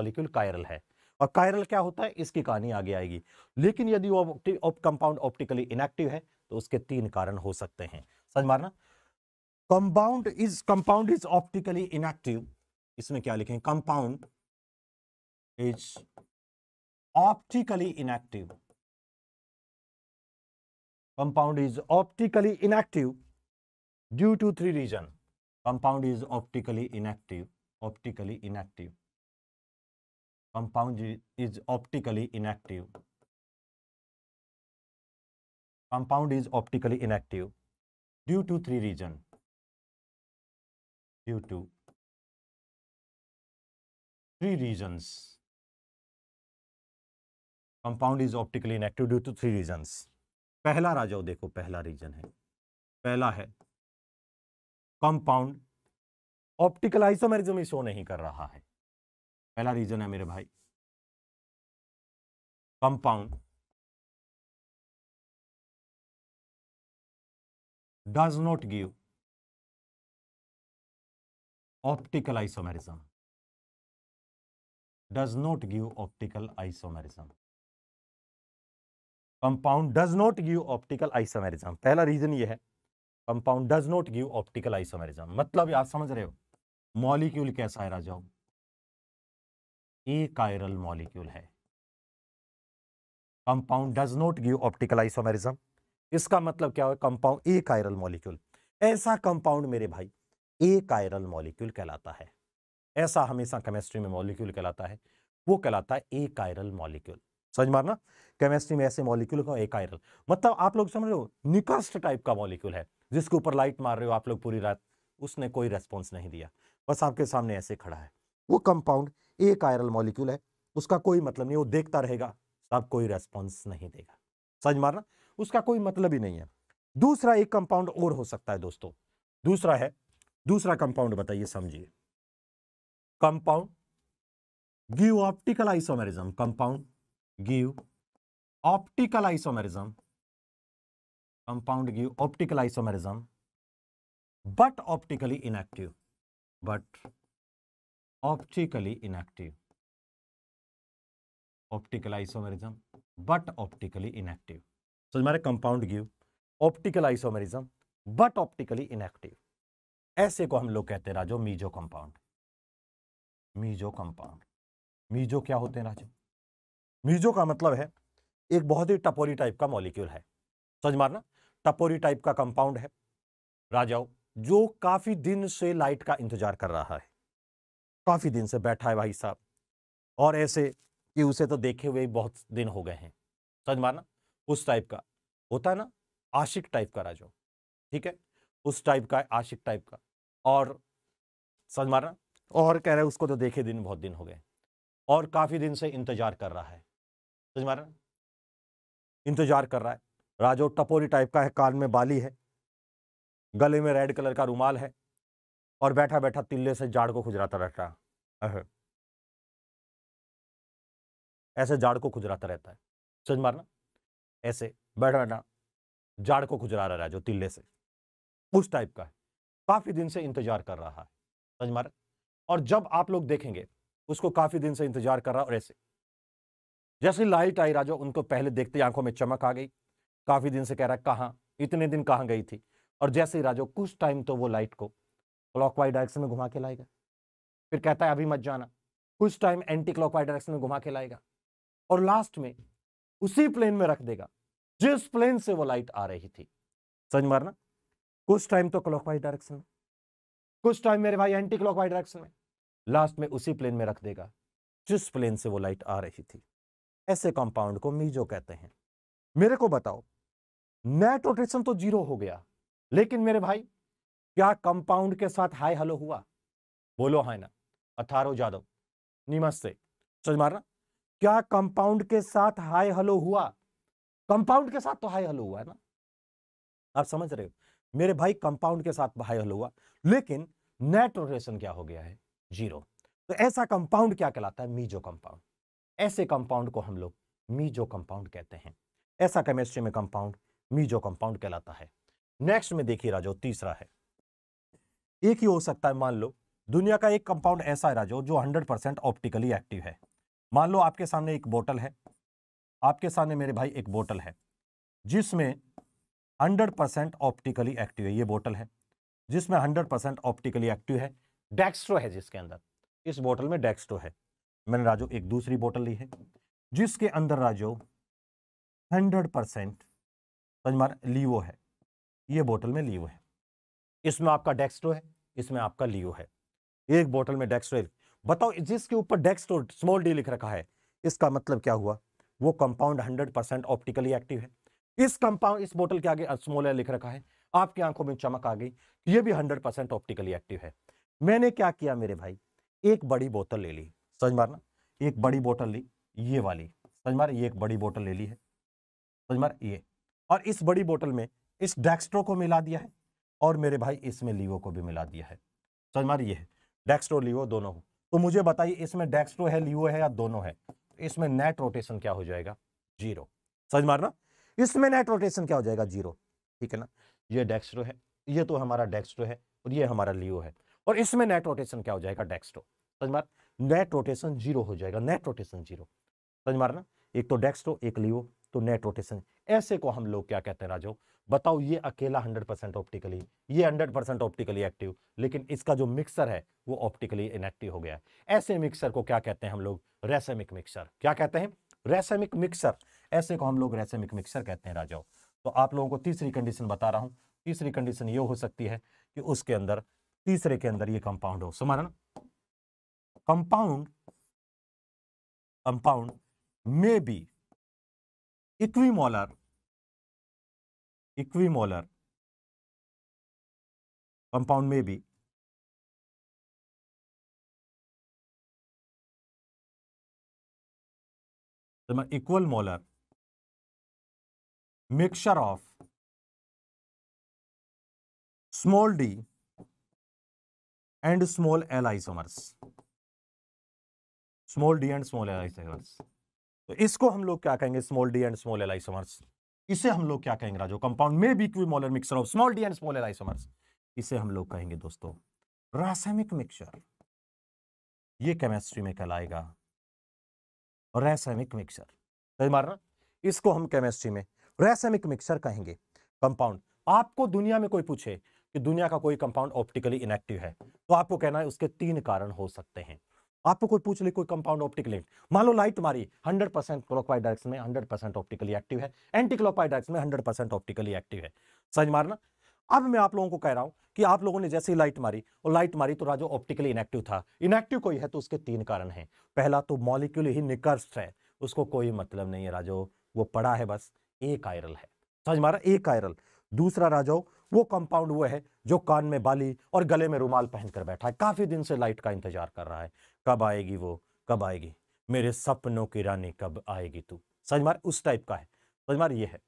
Molecule chiral है और chiral क्या होता है इसकी कहानी आगे आएगी लेकिन यदि वो कंपाउंड ऑप्टिकली इनएक्टिव है तो उसके तीन कारण हो सकते हैं समझ मारना compound is compound is optically inactive इसमें क्या लिखें compound is optically inactive compound is optically inactive due to three reason compound is optically inactive optically inactive compound is optically inactive. Compound is optically inactive due to three reasons. Due to three reasons. Compound is optically inactive due to three reasons पहला राजाओ देखो पहला reason है पहला है compound optical isomerism ही show नहीं कर रहा है पहला रीजन है मेरे भाई compound does not give optical isomerism does not give optical isomerism compound does not give optical isomerism पहला रीजन ये है compound does not give optical isomerism मतलब आप समझ रहे हो मॉलिक्यूल कैसा है राजाओं ए कायरल मॉलिक्यूल है compound does not give optical isomerism इसका मतलब क्या हो कंपाउंड ए कायरल मॉलिक्यूल ऐसा कंपाउंड मेरे भाई ए कायरल मॉलिक्यूल कहलाता है ऐसा हमेशा केमिस्ट्री में मॉलिक्यूल कहलाता है वो कहलाता है ए कायरल मॉलिक्यूल समझ मारना केमिस्ट्री में ऐसे मॉलिक्यूल को ए कायरल मतलब आप लोग समझ रहे हो निकस्ट टाइप का मॉलिक्यूल है जिसके ऊपर लाइट मार रहे हो आप लोग पूरी रात उसने कोई रेस्पॉन्स नहीं दिया बस आपके सामने ऐसे खड़ा है वो कंपाउंड एक आयरल मॉलिक्यूल है उसका कोई मतलब नहीं वो देखता रहेगा साहब कोई रेस्पॉन्स नहीं देगा समझ मारना उसका कोई मतलब ही नहीं है दूसरा एक कंपाउंड और हो सकता है दोस्तों दूसरा है दूसरा कंपाउंड बताइए समझिए compound give optical isomerism compound give optical isomerism compound give optical isomerism but optically inactive but optically inactive optical isomerism but optically inactive so हमारे compound give optical isomerism but optically inactive ऐसे को हम लोग कहते हैं राजो meso compound meso compound meso क्या होते हैं राजो मीजो का मतलब है एक बहुत ही टपोरी टाइप का मॉलिक्यूल है समझ मारना टपोरी टाइप का कंपाउंड है राजाओ जो काफी दिन से लाइट का इंतजार कर रहा है काफ़ी दिन से बैठा है भाई साहब और ऐसे कि उसे तो देखे हुए बहुत दिन हो गए हैं समझ माना उस टाइप का होता है ना आशिक टाइप का राजो ठीक है उस टाइप का आशिक टाइप का और समझ मारना और कह रहे उसको तो देखे दिन बहुत दिन हो गए और काफ़ी दिन से इंतज़ार कर रहा है समझ मारा इंतज़ार कर रहा है राजो टपोरी टाइप का है कान में बाली है गले में रेड कलर का रुमाल है और बैठा बैठा तिल्ले से जाड़ को खुजराता रहता ऐसे जाड़ को खुजराता रहता है समझ मारना ऐसे बैठा बैठा जाड़ को खुजरा रहा है जो तिल्ले से उस टाइप का है काफ़ी दिन से इंतजार कर रहा है समझ मारा और जब आप लोग देखेंगे उसको काफ़ी दिन से इंतजार कर रहा और ऐसे जैसे लाइट आई राजो उनको पहले देखते ही आंखों में चमक आ गई काफ़ी दिन से कह रहा है कहाँ इतने दिन कहाँ गई थी और जैसे ही राजो कुछ टाइम तो वो लाइट को क्लॉक डायरेक्शन में घुमा के लाएगा फिर कहता है अभी मत जाना कुछ टाइम एंटी क्लॉक डायरेक्शन में घुमा के लाएगा और लास्ट में उसी प्लेन में रख देगा जिस प्लेन से वो लाइट आ रही थी समझ मारना कुछ टाइम तो क्लॉक डायरेक्शन में कुछ टाइम मेरे भाई एंटी क्लॉक डायरेक्शन में लास्ट में उसी प्लेन में रख देगा जिस प्लेन से वो लाइट आ रही थी ऐसे कंपाउंड को मीजो कहते हैं मेरे को बताओ नेट रोटेशन तो जीरो हो गया लेकिन मेरे भाई क्या कंपाउंड के साथ हाय हेलो हुआ बोलो हाय ना अथारो जादव नमस्ते सच मारना क्या कंपाउंड के साथ हाय हेलो हुआ कंपाउंड के साथ तो हाय हेलो हुआ है ना आप समझ रहे हो मेरे भाई कंपाउंड के साथ हाय हेलो हुआ लेकिन नेट रोटेशन क्या हो गया है जीरो तो ऐसा कंपाउंड क्या कहलाता है मीजो कंपाउंड ऐसे कंपाउंड को हम लोग मीजो कंपाउंड कहते हैं ऐसा केमिस्ट्री में कंपाउंड मीजो कंपाउंड कहलाता है नेक्स्ट में देखिए राजो तीसरा है एक ही हो सकता है मान लो दुनिया का एक कंपाउंड ऐसा है राजो जो 100 परसेंट ऑप्टिकली एक्टिव है मान लो आपके सामने एक बोतल है आपके सामने मेरे भाई एक बोतल है जिसमें 100 परसेंट ऑप्टिकली एक्टिव है ये बोतल है जिसमें 100 परसेंट ऑप्टिकली एक्टिव है डेक्स्ट्रो है जिसके अंदर इस बोतल में डेक्स्ट्रो है मैंने राजो एक दूसरी बोतल ली है जिसके अंदर राजो हंड्रेड परसेंट लीवो है ये बोतल में लीवो है इसमें आपका डेक्सट्रो है इसमें आपका लियो है एक बोतल में डेक्स्ट्रो बताओ जिसके ऊपर डेक्सट्रो स्मॉल डी लिख रखा है इसका मतलब क्या हुआ वो कंपाउंड 100 परसेंट ऑप्टिकली एक्टिव है इस कंपाउंड इस बोतल के आगे स्मॉल लिख रखा है आपकी आंखों में चमक आ गई ये भी हंड्रेड परसेंट ऑप्टिकली एक्टिव है मैंने क्या किया मेरे भाई एक बड़ी बोतल ले ली समझ मारना एक बड़ी बोतल ली ये वाली समझ मार ये एक बड़ी बोतल ले ली है समझ मार ये और इस बड़ी बोतल में इस डेक्स्ट्रो को मिला दिया है और मेरे भाई इसमें लीवो को भी मिला दिया है समझ मारी ये है डेक्सट्रो लीवो दोनों तो मुझे बताइए इसमें डेक्सट्रो है लीवो है या दोनों है इसमें नेट रोटेशन क्या हो जाएगा जीरो समझ मारना इसमें नेट रोटेशन क्या हो जाएगा जीरो ठीक है ना ये डेक्सट्रो है ये तो हमारा डेक्सट्रो है और ये हमारा लियो है और इसमें नेट रोटेशन क्या हो जाएगा डेक्सट्रो समझ मार नेट रोटेशन जीरो हो जाएगा नेट रोटेशन जीरो समझ मारना एक तो डेक्सट्रो एक लियो तो नेट रोटेशन ऐसे को हम लोग क्या कहते हैं राजो बताओ ये अकेला 100 परसेंट ऑप्टिकली ये 100 परसेंट ऑप्टिकली एक्टिव लेकिन इसका जो मिक्सर है वो ऑप्टिकली इनएक्टिव हो गया है ऐसे मिक्सर को क्या कहते हैं हम लोग रेसेमिक मिक्सर क्या कहते हैं रेसेमिक मिक्सर ऐसे को हम लोग रेसेमिक मिक्सर कहते हैं राजाओं तो आप लोगों को तीसरी कंडीशन बता रहा हूँ तीसरी कंडीशन ये हो सकती है कि उसके अंदर तीसरे के अंदर ये कंपाउंड हो समरण कंपाउंड कंपाउंड में बी इक्वीमोलर इक्विमोलर कंपाउंड में भी equal molar mixture of small D and small L isomers small D and small L isomers तो इसको हम लोग क्या कहेंगे small D and small L isomers इसे हम लोग क्या कहेंगे राजो कंपाउंड में बी क्यू molar mixer of small D and smaller isomers इसे हम लोग कहेंगे दोस्तों रासायनिक मिक्सर ये केमिस्ट्री में कहलाएगा रासायनिक मिक्सर समझ मारना इसको हम केमिस्ट्री में रासायनिक मिक्सर कहेंगे कंपाउंड आपको दुनिया में कोई पूछे कि दुनिया का कोई कंपाउंड ऑप्टिकली इनएक्टिव है तो आपको कहना है उसके तीन कारण हो सकते हैं आपको कोई पूछ ले कोई कंपाउंड ऑप्टिक लेंथ मान लो लाइट तुम्हारी 100 परसेंट क्लॉकवाइज डायरेक्शन में 100 परसेंट ऑप्टिकली एक्टिव है एंटी क्लॉकवाइज डायरेक्शन में 100 परसेंट ऑप्टिकली एक्टिव है समझ मारना अब मैं आप लोगों को कह रहा हूं कि आप लोगों ने जैसे ही लाइट मारी और लाइट मारी तो राजो ऑप्टिकली इनएक्टिव था इनएक्टिव कोई है तो उसके तीन कारण है पहला तो मॉलिक्यूल ही निकर्ष्ट है उसको कोई मतलब नहीं है राजो वो पड़ा है बस एक आयरल है समझ मारा एक आयरल दूसरा राजो वो कंपाउंड वो है जो कान में बाली और गले में रुमाल पहनकर बैठा है काफी दिन से लाइट का इंतजार कर रहा है कब आएगी वो कब आएगी मेरे सपनों की रानी कब आएगी तू सजमार उस टाइप का है सजमार ये है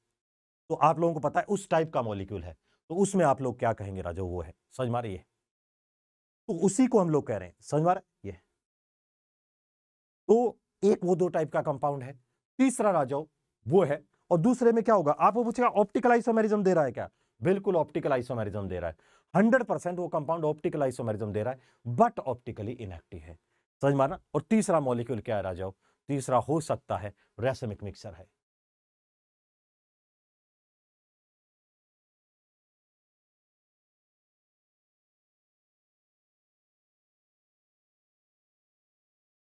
तो आप लोगों को पता है उस टाइप का मॉलिक्यूल है तो उसमें आप लोग क्या कहेंगे राजा वो है सजमार ये तो उसी को हम लोग कह रहे हैं सजमार ये तो एक वो दो टाइप का कंपाउंड है तीसरा राजा वो है और दूसरे में क्या होगा आप वो पूछेगा ऑप्टिकल आइसोमेरिज्म दे रहा है क्या बिल्कुल ऑप्टिकल आइसोमेरिज्म दे रहा है हंड्रेड परसेंट वो कंपाउंड ऑप्टिकल आइसोमेरिज्म दे रहा है बट ऑप्टिकली इनएक्टिव है समझ माना और तीसरा मॉलिक्यूल क्या है राजाओ तीसरा हो सकता है रेसमिक मिक्सर है